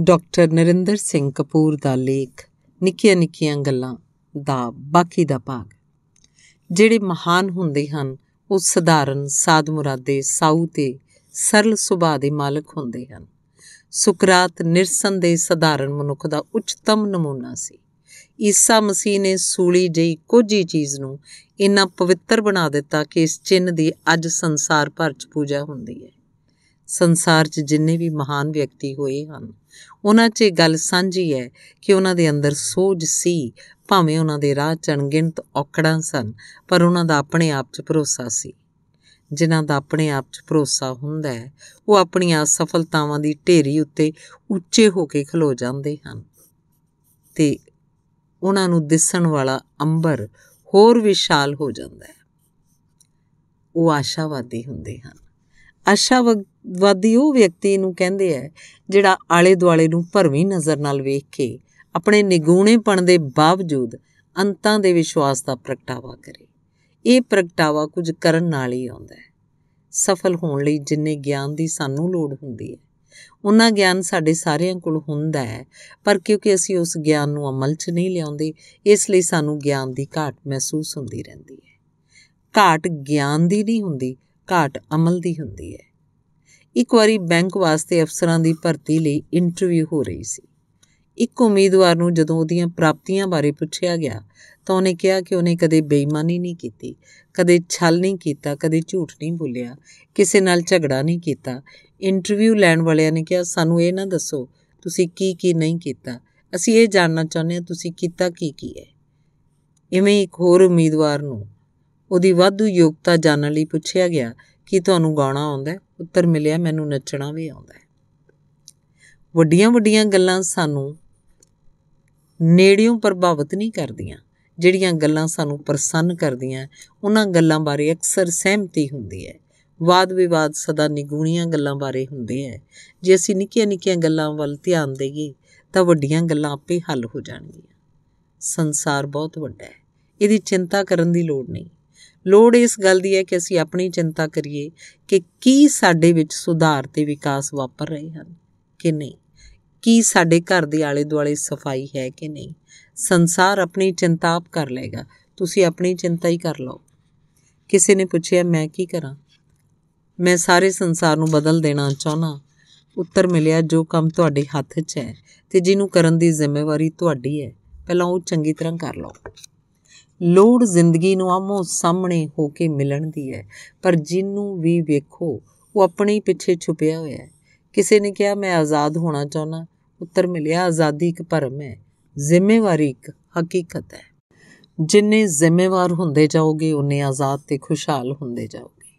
doctor Narinder Singh Kapoor ਦਾ ਲੇਖ ਨਿੱਕੀਆਂ ਨਿੱਕੀਆਂ ਗੱਲਾਂ ਦਾ ਬਾਕੀ ਦਾ ਭਾਗ ਜਿਹੜੇ ਮਹਾਨ ਹੁੰਦੇ ਹਨ ਉਹ ਸਧਾਰਨ ਸਾਧ ਮੁਰਾਦੇ ਸਾਊ ਤੇ ਸਰਲ ਸੁਭਾਅ ਦੇ ਮਾਲਕ ਹੁੰਦੇ ਹਨ ਸੁਕਰਾਤ ਨਿਰਸੰਦੇਹ ਸਧਾਰਨ ਮਨੁੱਖ ਦਾ ਉੱਚਤਮ ਨਮੂਨਾ ਸੀ ਈਸਾ ਮਸੀਹ ਨੇ ਸੂਲੀ ਜਈ ਕੋਝੀ ਚੀਜ਼ ਨੂੰ ਇੰਨਾ ਪਵਿੱਤਰ ਬਣਾ ਦਿੱਤਾ ਕਿ ਇਸ ਚਿੰਨ ਦੀ ਅੱਜ ਸੰਸਾਰ ਭਰ 'ਚ ਪੂਜਾ ਹੁੰਦੀ ਹੈ ਸੰਸਾਰ 'ਚ ਜਿੰਨੇ ਵੀ ਮਹਾਨ ਵਿਅਕਤੀ ਹੋਏ ਹਨ ਉਹਨਾਂ 'ਚ ਇਹ ਗੱਲ ਸਾਂਝੀ ਹੈ ਕਿ ਉਹਨਾਂ ਦੇ ਅੰਦਰ ਸੋਝ ਸੀ ਭਾਵੇਂ ਉਹਨਾਂ ਦੇ ਰਾਹ ਚਣਗਿੰਤ ਔਕੜਾਂ ਸਨ ਪਰ ਉਹਨਾਂ ਦਾ ਆਪਣੇ ਆਪ 'ਚ ਭਰੋਸਾ ਸੀ ਜਿਨ੍ਹਾਂ ਦਾ ਆਪਣੇ ਆਪ 'ਚ ਭਰੋਸਾ ਹੁੰਦਾ ਹੈ ਉਹ ਆਪਣੀਆਂ ਸਫਲਤਾਵਾਂ ਦੀ ਢੇਰੀ ਉੱਤੇ ਉੱਚੇ ਹੋ ਕੇ ਖਲੋ ਜਾਂਦੇ ਹਨ ਤੇ ਉਹਨਾਂ ਨੂੰ ਦਿਸਣ ਵਾਲਾ ਅੰਬਰ ਹੋਰ ਵਿਸ਼ਾਲ ਹੋ ਜਾਂਦਾ ਹੈ ਉਹ ਆਸ਼ਾਵਾਦੀ ਹੁੰਦੇ ਹਨ ਆਸ਼ਾਵਾਦੀ ਉਹ ਵਿਅਕਤੀ ਨੂੰ ਕਹਿੰਦੇ ਆ ਜਿਹੜਾ ਆਲੇ ਦੁਆਲੇ ਨੂੰ ਭਰਵੀਂ ਨਜ਼ਰ ਨਾਲ ਵੇਖ ਕੇ ਆਪਣੇ ਨਿਗੂਣੇਪਣ ਦੇ ਬਾਵਜੂਦ ਅੰਤਾਂ ਦੇ ਵਿਸ਼ਵਾਸ ਦਾ ਪ੍ਰਗਟਾਵਾ ਕਰੇ ਇਹ ਪ੍ਰਗਟਾਵਾ ਕੁਝ ਕਰਨ ਨਾਲ ਹੀ ਆਉਂਦਾ ਹੈ ਸਫਲ ਹੋਣ ਲਈ ਜਿੰਨੇ ਗਿਆਨ ਦੀ ਸਾਨੂੰ ਲੋੜ ਹੁੰਦੀ ਹੈ ਉਹਨਾਂ ਗਿਆਨ ਸਾਡੇ ਸਾਰਿਆਂ ਕੋਲ ਹੁੰਦਾ ਹੈ ਪਰ ਕਿਉਂਕਿ ਅਸੀਂ ਉਸ ਗਿਆਨ ਨੂੰ ਅਮਲ 'ਚ ਨਹੀਂ ਲਿਆਉਂਦੇ ਇਸ ਲਈ ਸਾਨੂੰ ਗਿਆਨ ਦੀ ਘਾਟ ਮਹਿਸੂਸ ਹੁੰਦੀ ਰਹਿੰਦੀ ਹੈ ਘਾਟ ਗਿਆਨ ਦੀ ਨਹੀਂ ਹੁੰਦੀ ਘਾਟ ਅਮਲ ਦੀ ਹੁੰਦੀ ਹੈ ਇੱਕ ਵਾਰੀ ਬੈਂਕ ਵਾਸਤੇ ਅਫਸਰਾਂ ਦੀ ਭਰਤੀ ਲਈ ਇੰਟਰਵਿਊ ਹੋ ਰਹੀ ਸੀ ਇੱਕ ਉਮੀਦਵਾਰ ਨੂੰ ਜਦੋਂ ਉਹਦੀਆਂ ਪ੍ਰਾਪਤੀਆਂ ਬਾਰੇ ਪੁੱਛਿਆ ਗਿਆ ਤਾਂ ਉਹਨੇ ਕਿਹਾ ਕਿ ਉਹਨੇ ਕਦੇ ਬੇਈਮਾਨੀ ਨਹੀਂ ਕੀਤੀ ਕਦੇ ਛਲ ਨਹੀਂ ਕੀਤਾ ਕਦੇ ਝੂਠ ਨਹੀਂ ਬੋਲਿਆ ਕਿਸੇ ਨਾਲ ਝਗੜਾ ਨਹੀਂ ਕੀਤਾ ਇੰਟਰਵਿਊ ਲੈਣ ਵਾਲਿਆਂ ਨੇ ਕਿਹਾ ਸਾਨੂੰ ਇਹ ਨਾ ਦੱਸੋ ਤੁਸੀਂ ਕੀ ਕੀ ਨਹੀਂ ਕੀਤਾ ਅਸੀਂ ਇਹ ਜਾਣਨਾ ਚਾਹੁੰਦੇ ਹਾਂ ਤੁਸੀਂ ਕੀਤਾ ਕੀ ਕੀ ਹੈ ਇਵੇਂ ਇੱਕ ਹੋਰ ਉਮੀਦਵਾਰ ਨੂੰ ਉਹਦੀ ਵਾਧੂ ਯੋਗਤਾ ਜਾਣਨ ਲਈ ਪੁੱਛਿਆ ਗਿਆ ਕਿ ਤੁਹਾਨੂੰ ਗਾਉਣਾ ਆਉਂਦਾ ਉੱਤਰ ਮਿਲਿਆ ਮੈਨੂੰ ਨੱਚਣਾ ਵੀ ਆਉਂਦਾ ਹੈ ਵੱਡੀਆਂ-ਵੱਡੀਆਂ ਗੱਲਾਂ ਸਾਨੂੰ ਨੇੜਿਓਂ ਪ੍ਰਭਾਵਿਤ ਨਹੀਂ ਕਰਦੀਆਂ ਜਿਹੜੀਆਂ ਗੱਲਾਂ ਸਾਨੂੰ ਪ੍ਰਸੰਨ ਕਰਦੀਆਂ ਉਹਨਾਂ ਗੱਲਾਂ ਬਾਰੇ ਅਕਸਰ ਸਹਿਮਤੀ ਹੁੰਦੀ ਹੈ ਵਾਦ-ਵਿਵਾਦ ਸਦਾ ਨਿਗੂਣੀਆਂ ਗੱਲਾਂ ਬਾਰੇ ਹੁੰਦੇ ਐ ਜੇ ਅਸੀਂ ਨਿੱਕੀਆਂ-ਨਿੱਕੀਆਂ ਗੱਲਾਂ ਵੱਲ ਧਿਆਨ ਦੇਈਏ ਤਾਂ ਵੱਡੀਆਂ ਗੱਲਾਂ ਆਪੇ ਹੱਲ ਹੋ ਜਾਣਗੀਆਂ ਸੰਸਾਰ ਬਹੁਤ ਵੱਡਾ ਹੈ ਇਹਦੀ ਚਿੰਤਾ ਕਰਨ ਦੀ ਲੋੜ ਨਹੀਂ ਲੋੜ ਇਸ ਗੱਲ ਦੀ ਹੈ ਕਿ ਅਸੀਂ ਆਪਣੀ ਚਿੰਤਾ ਕਰੀਏ ਕਿ ਕੀ ਸਾਡੇ ਵਿੱਚ ਸੁਧਾਰ ਤੇ ਵਿਕਾਸ ਵਾਪਰ ਰਹੇ ਹਨ ਕਿ ਨਹੀਂ ਕੀ ਸਾਡੇ ਘਰ ਦੇ ਆਲੇ ਦੁਆਲੇ ਸਫਾਈ ਹੈ ਕਿ ਨਹੀਂ ਸੰਸਾਰ ਆਪਣੀ ਚਿੰਤਾ ਆਪ ਕਰ ਲਏਗਾ ਤੁਸੀਂ ਆਪਣੀ ਚਿੰਤਾ ਹੀ ਕਰ ਲਓ ਕਿਸੇ ਨੇ ਪੁੱਛਿਆ ਮੈਂ ਕੀ ਕਰਾਂ ਮੈਂ ਸਾਰੇ ਸੰਸਾਰ ਨੂੰ ਬਦਲ ਦੇਣਾ ਚਾਹਨਾ ਉੱਤਰ ਮਿਲਿਆ ਜੋ ਕੰਮ ਤੁਹਾਡੇ ਹੱਥ 'ਚ ਹੈ ਤੇ ਜਿਹਨੂੰ ਕਰਨ ਦੀ ਜ਼ਿੰਮੇਵਾਰੀ ਤੁਹਾਡੀ ਹੈ ਪਹਿਲਾਂ ਉਹ ਚੰਗੀ ਤਰ੍ਹਾਂ ਕਰ ਲਓ ਲੋੜ ਜ਼ਿੰਦਗੀ ਨੂੰ ਆਮੋ ਸਾਹਮਣੇ ਹੋ ਕੇ ਮਿਲਣ ਦੀ ਹੈ ਪਰ ਜਿੰਨੂੰ ਵੀ ਵੇਖੋ ਉਹ ਆਪਣੇ ਪਿੱਛੇ ਛੁਪਿਆ ਹੋਇਆ ਹੈ ਕਿਸੇ ਨੇ ਕਿਹਾ ਮੈਂ ਆਜ਼ਾਦ ਹੋਣਾ ਚਾਹਨਾ ਉੱਤਰ ਮਿਲਿਆ ਆਜ਼ਾਦੀ ਇੱਕ ਭਰਮ ਹੈ ਜ਼ਿੰਮੇਵਾਰੀ ਇੱਕ ਹਕੀਕਤ ਹੈ ਜਿੰਨੇ ਜ਼ਿੰਮੇਵਾਰ ਹੁੰਦੇ ਜਾਓਗੇ ਉਨੇ ਆਜ਼ਾਦ ਤੇ ਖੁਸ਼ਹਾਲ ਹੁੰਦੇ ਜਾਓਗੇ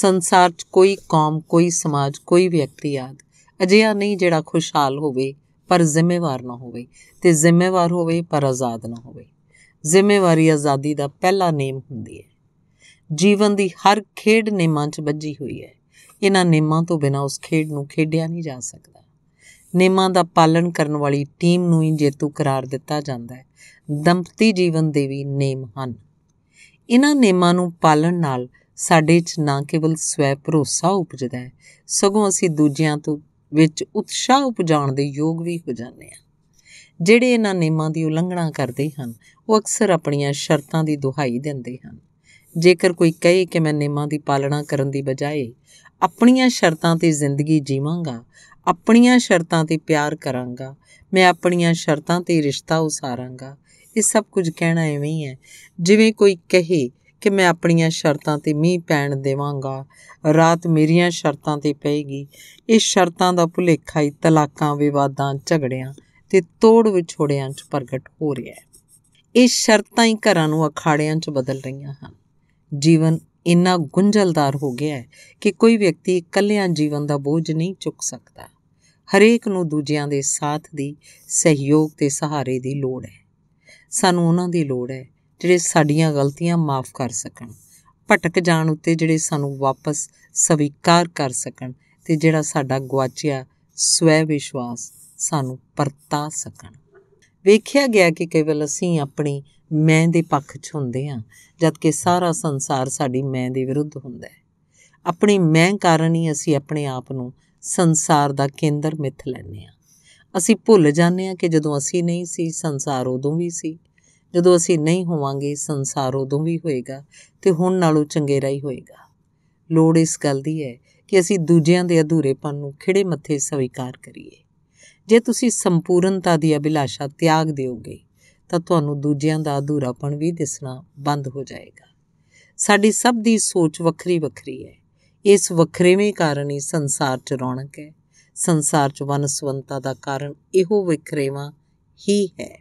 ਸੰਸਾਰ 'ਚ ਕੋਈ ਕੌਮ ਕੋਈ ਸਮਾਜ ਕੋਈ ਵਿਅਕਤੀ ਆਦ ਅਜਿਹਾ ਨਹੀਂ ਜਿਹੜਾ ਖੁਸ਼ਹਾਲ ਹੋਵੇ ਪਰ ਜ਼ਿੰਮੇਵਾਰ ਨਾ ਹੋਵੇ ਤੇ ਜ਼ਿੰਮੇਵਾਰ ਹੋਵੇ ਪਰ ਆਜ਼ਾਦ ਨਾ ਹੋਵੇ ਜ਼ਿੰਮੇਵਾਰੀ ਆਜ਼ਾਦੀ ਦਾ ਪਹਿਲਾ ਨੇਮ ਹੁੰਦੀ ਹੈ ਜੀਵਨ ਦੀ ਹਰ ਖੇਡ ਨੇਮਾਂ 'ਚ ਬੱਜੀ ਹੋਈ ਹੈ ਇਹਨਾਂ ਨੇਮਾਂ ਤੋਂ ਬਿਨਾ ਉਸ ਖੇਡ ਨੂੰ ਖੇਡਿਆ ਨਹੀਂ ਜਾ ਸਕਦਾ ਨੇਮਾਂ ਦਾ ਪਾਲਣ ਕਰਨ ਵਾਲੀ ਟੀਮ ਨੂੰ ਹੀ ਜੇਤੂ ਕਰਾਰ ਦਿੱਤਾ ਜਾਂਦਾ ਹੈ ਦੰਪਤੀ ਜੀਵਨ ਦੇ ਵੀ ਨੇਮ ਹਨ ਇਹਨਾਂ ਨੇਮਾਂ ਨੂੰ ਪਾਲਣ ਨਾਲ ਸਾਡੇ 'ਚ ਨਾ ਕੇਵਲ ਸਵੈ ਭਰੋਸਾ ਉਪਜਦਾ ਹੈ ਸਗੋਂ ਅਸੀਂ ਦੂਜਿਆਂ ਤੋਂ ਵਿੱਚ ਉਤਸ਼ਾਹ ਉਪਜਾਉਣ ਦੇ ਯੋਗ ਵੀ ਹੋ ਜਾਂਦੇ ਹਾਂ ਜਿਹੜੇ ਇਹਨਾਂ ਨਿਯਮਾਂ ਦੀ ਉਲੰਘਣਾ ਕਰਦੇ ਹਨ ਉਹ ਅਕਸਰ ਆਪਣੀਆਂ ਸ਼ਰਤਾਂ ਦੀ ਦੁਹਾਈ ਦਿੰਦੇ ਹਨ ਜੇਕਰ ਕੋਈ ਕਹੇ ਕਿ ਮੈਂ ਨਿਯਮਾਂ ਦੀ ਪਾਲਣਾ ਕਰਨ ਦੀ ਬਜਾਏ ਆਪਣੀਆਂ ਸ਼ਰਤਾਂ ਤੇ ਜ਼ਿੰਦਗੀ ਜੀਵਾਂਗਾ ਆਪਣੀਆਂ ਸ਼ਰਤਾਂ ਤੇ ਪਿਆਰ ਕਰਾਂਗਾ ਮੈਂ ਆਪਣੀਆਂ ਸ਼ਰਤਾਂ ਤੇ ਰਿਸ਼ਤਾ ਉਸਾਰਾਂਗਾ ਇਹ ਸਭ ਕੁਝ ਕਹਿਣਾ ਐਵੇਂ ਹੀ ਹੈ ਜਿਵੇਂ ਕੋਈ ਕਹੇ ਕਿ ਮੈਂ ਆਪਣੀਆਂ ਸ਼ਰਤਾਂ ਤੇ ਮੀਂਹ ਪੈਣ ਦੇਵਾਂਗਾ ਰਾਤ ਮੇਰੀਆਂ ਸ਼ਰਤਾਂ ਤੇ ਪਏਗੀ ਇਹ ਸ਼ਰਤਾਂ ਦਾ ਭੁਲੇਖਾ ਹੀ ਤਲਾਕਾਂ ਵਿਵਾਦਾਂ ਝਗੜਿਆਂ ਤੇ ਤੋੜ ਵਿਛੋੜਿਆਂ 'ਚ ਪ੍ਰਗਟ ਹੋ ਰਿਹਾ ਹੈ ਇਹ ਸ਼ਰਤਾਂ ਹੀ ਘਰਾਂ ਨੂੰ ਅਖਾੜਿਆਂ 'ਚ ਬਦਲ ਰਹੀਆਂ ਹਨ ਜੀਵਨ ਇੰਨਾ ਗੁੰਝਲਦਾਰ ਹੋ ਗਿਆ ਹੈ ਕਿ ਕੋਈ ਵਿਅਕਤੀ ਇਕੱਲਿਆਂ ਜੀਵਨ ਦਾ ਬੋਝ ਨਹੀਂ ਚੁੱਕ ਸਕਦਾ ਹਰੇਕ ਨੂੰ ਦੂਜਿਆਂ ਦੇ ਸਾਥ ਦੀ ਸਹਿਯੋਗ ਤੇ ਸਹਾਰੇ ਦੀ ਲੋੜ ਹੈ ਸਾਨੂੰ ਉਹਨਾਂ ਦੀ ਲੋੜ ਹੈ ਜਿਹੜੇ ਸਾਡੀਆਂ ਗਲਤੀਆਂ ਮਾਫ ਕਰ ਸਕਣ ਭਟਕ ਜਾਣ ਉੱਤੇ ਜਿਹੜੇ ਸਾਨੂੰ ਵਾਪਸ ਸਵੀਕਾਰ ਕਰ ਸਕਣ ਤੇ ਜਿਹੜਾ ਸਾਡਾ ਗਵਾਚਿਆ ਸਵੈ ਵਿਸ਼ਵਾਸ ਸਾਨੂੰ ਪਰਤਾ ਸਕਣ ਵੇਖਿਆ ਗਿਆ ਕਿ ਕੇਵਲ ਅਸੀਂ ਆਪਣੀ ਮੈਂ ਦੇ ਪੱਖ 'ਚ ਹੁੰਦੇ ਹਾਂ ਜਦ ਕਿ ਸਾਰਾ ਸੰਸਾਰ ਸਾਡੀ ਮੈਂ ਦੇ ਵਿਰੁੱਧ ਹੁੰਦਾ ਹੈ ਆਪਣੀ ਮੈਂ ਕਾਰਨ ਹੀ ਅਸੀਂ ਆਪਣੇ ਆਪ ਨੂੰ ਸੰਸਾਰ ਦਾ ਕੇਂਦਰ ਮਿੱਥ ਲੈਂਦੇ ਹਾਂ ਅਸੀਂ ਭੁੱਲ ਜਾਂਦੇ ਹਾਂ ਕਿ ਜਦੋਂ ਅਸੀਂ ਨਹੀਂ ਸੀ ਸੰਸਾਰ ਉਦੋਂ ਵੀ ਸੀ ਜਦੋਂ ਅਸੀਂ ਨਹੀਂ ਹੋਵਾਂਗੇ ਸੰਸਾਰ ਉਦੋਂ ਵੀ ਹੋਏਗਾ ਤੇ ਹੁਣ ਨਾਲੋਂ ਚੰਗੇਰਾ ਹੀ ਹੋਏਗਾ ਲੋੜ ਇਸ ਗੱਲ ਦੀ ਹੈ ਕਿ ਅਸੀਂ ਦੂਜਿਆਂ ਦੇ ਅਧੂਰੇਪਨ ਨੂੰ ਖਿਹੜੇ ਮੱਥੇ ਸਵੀਕਾਰ ਕਰੀਏ ਜੇ ਤੁਸੀਂ ਸੰਪੂਰਨਤਾ ਦੀ ਅਭਿਲਾਸ਼ਾ ਤਿਆਗ ਦਿਓਗੇ ਤਾਂ ਤੁਹਾਨੂੰ ਦੂਜਿਆਂ ਦਾ ਅਧੂਰਾਪਣ ਵੀ ਦਿਸਣਾ ਬੰਦ ਹੋ ਜਾਏਗਾ ਸਾਡੀ ਸਭ ਦੀ ਸੋਚ ਵੱਖਰੀ ਵੱਖਰੀ ਹੈ ਇਸ ਵੱਖਰੇਵੇਂ ਕਾਰਨ ਹੀ ਸੰਸਾਰ 'ਚ ਰੌਣਕ ਹੈ ਸੰਸਾਰ 'ਚ ਵਨਸਵੰਤਾ ਦਾ ਕਾਰਨ ਇਹੋ ਵਿਖਰੇਵਾ ਹੀ ਹੈ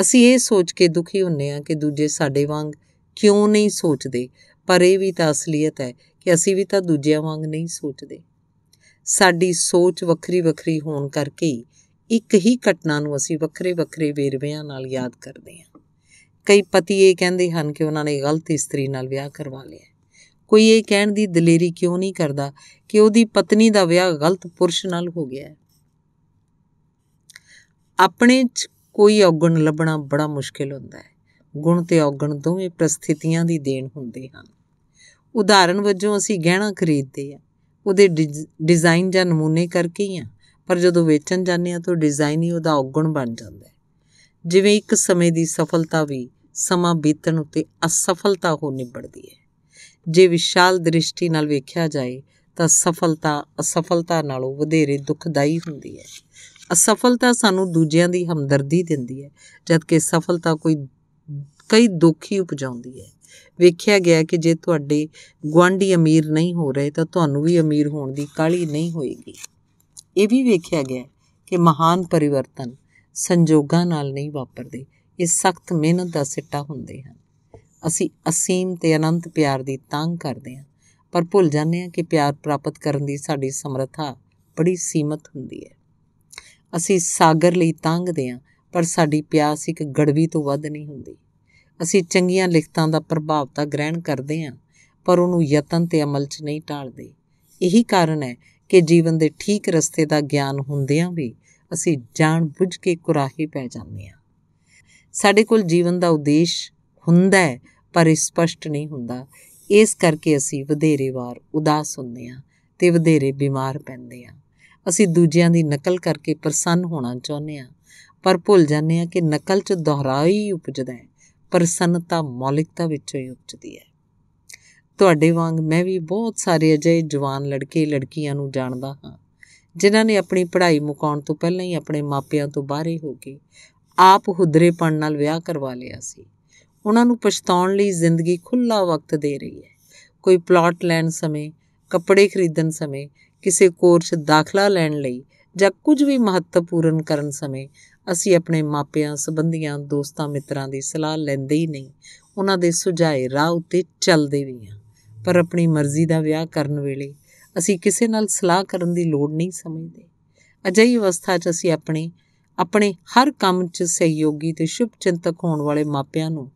ਅਸੀਂ ਇਹ ਸੋਚ ਕੇ ਦੁਖੀ ਹੁੰਨੇ ਆ ਕਿ ਦੂਜੇ ਸਾਡੇ ਵਾਂਗ ਕਿਉਂ ਨਹੀਂ ਸੋਚਦੇ ਪਰ ਇਹ ਵੀ ਤਾਂ ਅਸਲੀਅਤ ਹੈ ਕਿ ਅਸੀਂ ਵੀ ਤਾਂ ਦੂਜਿਆਂ ਵਾਂਗ ਨਹੀਂ ਸੋਚਦੇ ਸਾਡੀ ਸੋਚ ਵੱਖਰੀ ਵੱਖਰੀ ਹੋਣ ਕਰਕੇ ਇੱਕ ਹੀ ਘਟਨਾ ਨੂੰ ਅਸੀਂ ਵੱਖਰੇ ਵੱਖਰੇ ਵੇਰਵਿਆਂ ਨਾਲ ਯਾਦ ਕਰਦੇ ਹਾਂ ਕਈ ਪਤੀ ਇਹ ਕਹਿੰਦੇ ਹਨ ਕਿ ਉਹਨਾਂ ਨੇ ਗਲਤ ਇਸਤਰੀ ਨਾਲ ਵਿਆਹ ਕਰਵਾ ਲਿਆ ਕੋਈ ਇਹ ਕਹਿਣ ਦੀ ਦਲੇਰੀ ਕਿਉਂ ਨਹੀਂ ਕਰਦਾ ਕਿ ਉਹਦੀ ਪਤਨੀ ਦਾ ਵਿਆਹ ਗਲਤ ਪੁਰਸ਼ ਨਾਲ ਹੋ ਗਿਆ ਆਪਣੇ 'ਚ ਕੋਈ ਔਗਣ ਲੱਭਣਾ ਬੜਾ ਮੁਸ਼ਕਿਲ ਹੁੰਦਾ ਹੈ ਗੁਣ ਤੇ ਔਗਣ ਦੋਵੇਂ ਪ੍ਰਸਥਿਤੀਆਂ ਦੀ ਦੇਣ ਹੁੰਦੇ ਹਨ ਉਦਾਹਰਨ ਵਜੋਂ ਅਸੀਂ ਗਹਿਣਾ ਖਰੀਦਦੇ ਹਾਂ ਉਹਦੇ ਡਿਜ਼ਾਈਨ ਜਾਂ ਨਮੂਨੇ ਕਰਕੇ ਹੀ ਆ ਪਰ ਜਦੋਂ ਵੇਚਣ ਜਾਂਦੇ ਆ ਤਾਂ ਡਿਜ਼ਾਈਨ ਹੀ ਉਹਦਾ ਔਗਣ ਬਣ ਜਾਂਦਾ ਹੈ ਜਿਵੇਂ ਇੱਕ ਸਮੇਂ ਦੀ ਸਫਲਤਾ ਵੀ ਸਮਾਂ ਬੀਤਣ ਉੱਤੇ ਅਸਫਲਤਾ ਹੋ ਨਿਬੜਦੀ ਹੈ ਜੇ ਵਿਸ਼ਾਲ ਦ੍ਰਿਸ਼ਟੀ ਨਾਲ ਵੇਖਿਆ ਜਾਏ ਤਾਂ ਸਫਲਤਾ ਅਸਫਲਤਾ ਨਾਲੋਂ ਵਧੇਰੇ ਦੁਖਦਾਈ ਹੁੰਦੀ ਹੈ ਅਸਫਲਤਾ ਸਾਨੂੰ ਦੂਜਿਆਂ ਦੀ ਹਮਦਰਦੀ ਦਿੰਦੀ ਹੈ ਜਦਕਿ ਸਫਲਤਾ ਕੋਈ ਕਈ ਦੁੱਖ ਹੀ ਉਪਜਾਉਂਦੀ ਹੈ ਵੇਖਿਆ ਗਿਆ ਕਿ ਜੇ ਤੁਹਾਡੇ ਗਵਾਂਢੀ ਅਮੀਰ ਨਹੀਂ ਹੋ ਰਹੇ ਤਾਂ ਤੁਹਾਨੂੰ ਵੀ ਅਮੀਰ ਹੋਣ ਦੀ ਕਾਲੀ ਨਹੀਂ ਹੋਏਗੀ ਇਹ ਵੀ ਵੇਖਿਆ ਗਿਆ ਕਿ ਮਹਾਨ ਪਰਿਵਰਤਨ ਸੰਜੋਗਾਂ ਨਾਲ ਨਹੀਂ ਵਾਪਰਦੇ ਇਹ ਸਖਤ ਮਿਹਨਤ ਦਾ ਸਿੱਟਾ ਹੁੰਦੇ ਹਨ ਅਸੀਂ ਅਸੀਮ ਤੇ ਅਨੰਤ ਪਿਆਰ ਦੀ ਤੰਗ ਕਰਦੇ ਹਾਂ ਪਰ ਭੁੱਲ ਜਾਂਦੇ ਹਾਂ ਕਿ ਪਿਆਰ ਪ੍ਰਾਪਤ ਕਰਨ ਦੀ ਸਾਡੀ ਸਮਰੱਥਾ ਬੜੀ ਸੀਮਤ ਹੁੰਦੀ ਹੈ ਅਸੀਂ ਸਾਗਰ ਲਈ ਤੰਗਦੇ ਹਾਂ ਪਰ ਸਾਡੀ ਪਿਆਸ ਇੱਕ ਗੜਵੀ ਤੋਂ ਵੱਧ ਨਹੀਂ ਹੁੰਦੀ ਅਸੀਂ ਚੰਗੀਆਂ ਲਿਖਤਾਂ ਦਾ ਪ੍ਰਭਾਵ ਤਾਂ ਗ੍ਰਹਿਣ ਕਰਦੇ ਹਾਂ ਪਰ ਉਹਨੂੰ ਯਤਨ ਤੇ ਅਮਲ 'ਚ ਨਹੀਂ ਢਾਲਦੇ ਇਹੀ ਕਾਰਨ ਹੈ ਕਿ ਜੀਵਨ ਦੇ ਠੀਕ ਰਸਤੇ ਦਾ ਗਿਆਨ ਹੁੰਦਿਆਂ ਵੀ ਅਸੀਂ ਜਾਣ ਬੁੱਝ ਕੇ ਕੁਰਾਹੀ ਪੈ ਜਾਂਦੇ ਹਾਂ ਸਾਡੇ ਕੋਲ ਜੀਵਨ ਦਾ ਉਦੇਸ਼ ਹੁੰਦਾ ਹੈ ਪਰ ਇਹ ਸਪਸ਼ਟ ਨਹੀਂ ਹੁੰਦਾ ਇਸ ਕਰਕੇ ਅਸੀਂ ਵਧੇਰੇ ਵਾਰ ਉਦਾਸ ਹੁੰਦੇ ਹਾਂ ਤੇ ਵਧੇਰੇ ਬਿਮਾਰ ਪੈਂਦੇ ਹਾਂ ਅਸੀਂ ਦੂਜਿਆਂ ਦੀ ਨਕਲ ਕਰਕੇ ਪ੍ਰਸੰਨ ਹੋਣਾ ਚਾਹੁੰਦੇ ਹਾਂ ਪਰ ਭੁੱਲ ਜਾਂਦੇ ਹਾਂ ਕਿ ਨਕਲ 'ਚ ਦੁਹਰਾਈ ਉਪਜਦਾ ਹੈ ਪ੍ਰਸੰਨਤਾ ਮੌਲਿਕਤਾ ਵਿੱਚੋਂ ਹੀ ਉਪਜਦੀ ਹੈ ਤੁਹਾਡੇ ਵਾਂਗ ਮੈਂ ਵੀ ਬਹੁਤ ਸਾਰੇ ਅਜਿਹੇ ਜਵਾਨ ਲੜਕੇ ਲੜਕੀਆਂ ਨੂੰ ਜਾਣਦਾ ਹਾਂ ਜਿਨ੍ਹਾਂ ਨੇ ਆਪਣੀ ਪੜ੍ਹਾਈ ਮੁਕਾਉਣ ਤੋਂ ਪਹਿਲਾਂ ਹੀ ਆਪਣੇ ਮਾਪਿਆਂ ਤੋਂ ਬਾਹਰੇ ਹੋ ਕੇ ਆਪ ਹੁਦਰੇਪਣ ਨਾਲ ਵਿਆਹ ਕਰਵਾ ਲਿਆ ਸੀ ਉਹਨਾਂ ਨੂੰ ਪਛਤਾਉਣ ਲਈ ਜ਼ਿੰਦਗੀ ਖੁੱਲਾ ਵਕਤ ਦੇ ਰਹੀ ਹੈ ਕੋਈ ਪਲਾਟ ਲੈਣ ਸਮੇਂ ਕੱਪੜੇ ਖਰੀਦਣ ਸਮੇਂ ਕਿਸੇ ਕੋਰਸ ਦਾਖਲਾ ਲੈਣ ਲਈ ਜਾਂ ਕੁਝ ਵੀ ਮਹੱਤਵਪੂਰਨ ਕਰਨ ਸਮੇਂ ਅਸੀਂ ਆਪਣੇ ਮਾਪਿਆਂ ਸਬੰਧੀਆਂ ਦੋਸਤਾਂ ਮਿੱਤਰਾਂ ਦੀ ਸਲਾਹ ਲੈਂਦੇ ਹੀ ਨਹੀਂ ਉਹਨਾਂ ਦੇ ਸੁਝਾਏ ਰਾਹ ਉੱਤੇ ਚੱਲਦੇ ਵੀ ਹਾਂ ਪਰ ਆਪਣੀ ਮਰਜ਼ੀ ਦਾ ਵਿਆਹ ਕਰਨ ਵੇਲੇ ਅਸੀਂ ਕਿਸੇ ਨਾਲ ਸਲਾਹ ਕਰਨ ਦੀ ਲੋੜ ਨਹੀਂ ਸਮਝਦੇ ਅਜਿਹੀ ਅਵਸਥਾ 'ਚ ਅਸੀਂ ਆਪਣੇ ਆਪਣੇ ਹਰ ਕੰਮ 'ਚ ਸਹਿਯੋਗੀ ਤੇ ਸ਼ੁਭਚਿੰਤਕ ਹੋਣ ਵਾਲੇ ਮਾਪਿਆਂ ਨੂੰ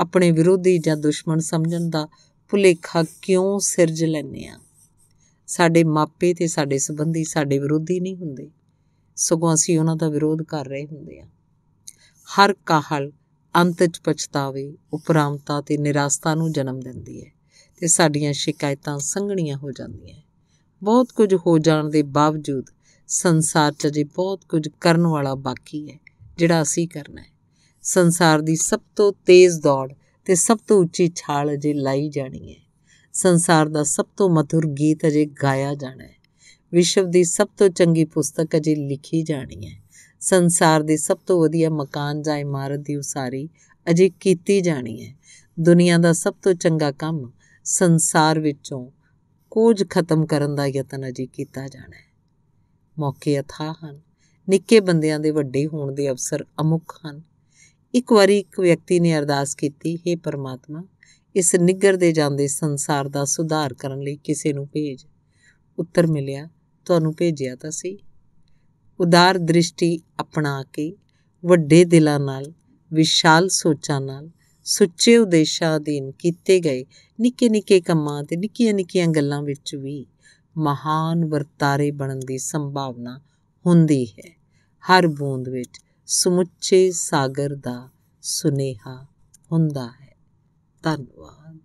ਆਪਣੇ ਵਿਰੋਧੀ ਜਾਂ ਦੁਸ਼ਮਣ ਸਮਝਣ ਦਾ ਭੁਲੇਖਾ ਕਿਉਂ ਸਿਰਜ ਲੈਂਦੇ ਆ ਸਾਡੇ ਮਾਪੇ ਤੇ ਸਾਡੇ ਸਬੰਧੀ ਸਾਡੇ ਵਿਰੋਧੀ ਨਹੀਂ ਹੁੰਦੇ ਸਗੋਂ ਅਸੀਂ ਉਹਨਾਂ ਦਾ ਵਿਰੋਧ ਕਰ ਰਹੇ ਹੁੰਦੇ ਆ ਹਰ ਕਾਹਲ ਅੰਤ ਚ ਪਛਤਾਵੇ ਉਪਰਾਮਤਾ ਤੇ ਨਿਰਾਸ਼ਤਾ ਨੂੰ ਜਨਮ ਦਿੰਦੀ ਹੈ ਤੇ ਸਾਡੀਆਂ ਸ਼ਿਕਾਇਤਾਂ ਸੰਘਣੀਆਂ ਹੋ ਜਾਂਦੀਆਂ ਬਹੁਤ ਕੁਝ ਹੋ ਜਾਣ ਦੇ ਬਾਵਜੂਦ ਸੰਸਾਰ 'ਚ ਜੀ ਬਹੁਤ ਕੁਝ ਕਰਨ ਵਾਲਾ ਬਾਕੀ ਹੈ ਜਿਹੜਾ ਅਸੀਂ ਕਰਨਾ ਹੈ ਸੰਸਾਰ ਦੀ ਸਭ ਤੋਂ ਤੇਜ਼ ਦੌੜ ਤੇ ਸਭ ਤੋਂ ਉੱਚੀ ਛਾਲ ਜੇ ਲਾਈ ਜਾਣੀ ਹੈ ਸੰਸਾਰ ਦਾ ਸਭ ਤੋਂ ਮధుਰ ਗੀਤ ਜੇ ਗਾਇਆ ਜਾਣਾ ਹੈ ਵਿਸ਼ਵ ਦੀ ਸਭ ਤੋਂ ਚੰਗੀ ਪੁਸਤਕ ਅਜੇ ਲਿਖੀ ਜਾਣੀ ਹੈ ਸੰਸਾਰ ਦੇ ਸਭ ਤੋਂ ਵਧੀਆ ਮਕਾਨ ਜਾਂ ਇਮਾਰਤ ਦੀ ਉਸਾਰੀ ਅਜੇ ਕੀਤੀ ਜਾਣੀ ਹੈ ਦੁਨੀਆ ਦਾ ਸਭ ਤੋਂ ਚੰਗਾ ਕੰਮ ਸੰਸਾਰ ਵਿੱਚੋਂ ਕੋਝ ਖਤਮ ਕਰਨ ਦਾ ਯਤਨ ਅਜੇ ਕੀਤਾ ਜਾਣਾ ਹੈ ਮੌਕੇ ਅਥਾ ਹਨ ਨਿੱਕੇ ਬੰਦਿਆਂ ਦੇ ਵੱਡੇ ਹੋਣ ਦੇ ਅਵਸਰ ਅਮੁਖ ਹਨ ਇੱਕ ਵਾਰੀ ਇੱਕ ਵਿਅਕਤੀ ਨੇ ਅਰਦਾਸ ਕੀਤੀ हे ਪਰਮਾਤਮਾ ਇਸ ਨਿੱਗਰ ਦੇ ਜਾਂਦੇ ਸੰਸਾਰ ਦਾ ਸੁਧਾਰ ਕਰਨ ਲਈ ਕਿਸੇ ਨੂੰ ਭੇਜ ਉੱਤਰ ਮਿਲਿਆ ਤੁਹਾਨੂੰ ਭੇਜਿਆ ਤਾਂ ਸੀ ਉਦਾਰ ਦ੍ਰਿਸ਼ਟੀ ਅਪਣਾ ਕੇ ਵੱਡੇ ਦਿਲਾਂ ਨਾਲ ਵਿਸ਼ਾਲ ਸੋਚਾਂ ਨਾਲ ਸੁੱਚੇ ਉਦੇਸ਼ਾਂ ਅਧੀਨ ਕੀਤੇ ਗਏ ਨਿੱਕੇ ਨਿੱਕੇ ਕੰਮਾਂ ਤੇ ਨਿੱਕੀਆਂ ਨਿੱਕੀਆਂ ਗੱਲਾਂ ਵਿੱਚ ਵੀ ਮਹਾਨ ਵਰਤਾਰੇ ਬਣਨ ਦੀ ਸੰਭਾਵਨਾ ਹੁੰਦੀ ਹੈ ਹਰ ਬੂੰਦ ਵਿੱਚ ਸਮੁੱਚੇ ਸਾਗਰ ਦਾ ਸੁਨੇਹਾ ਹੁੰਦਾ ਹੈ ਧੰਨਵਾਦ